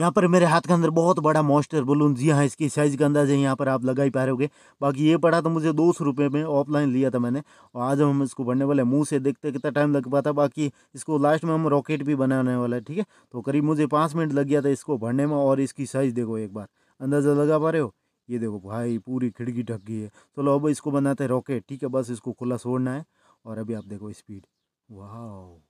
यहाँ पर मेरे हाथ के अंदर बहुत बड़ा मॉस्टर बलून जी हाँ इसकी साइज़ का अंदाज है यहाँ पर आप लगा ही पा रहे होगे बाकी ये पड़ा तो मुझे दो सौ रुपये में ऑफलाइन लिया था मैंने और आज हम इसको भरने वाले मुँह से देखते कितना टाइम लग पाता बाकी इसको लास्ट में हम रॉकेट भी बनाने वाला है ठीक है तो करीब मुझे पाँच मिनट लग गया था इसको भरने में और इसकी साइज़ देखो एक बार अंदाज़ा लगा पा रहे हो ये देखो भाई पूरी खिड़की ढक गई है चलो अब इसको बनाते हैं रॉकेट ठीक है बस इसको खुला छोड़ना है और अभी आप देखो स्पीड वाह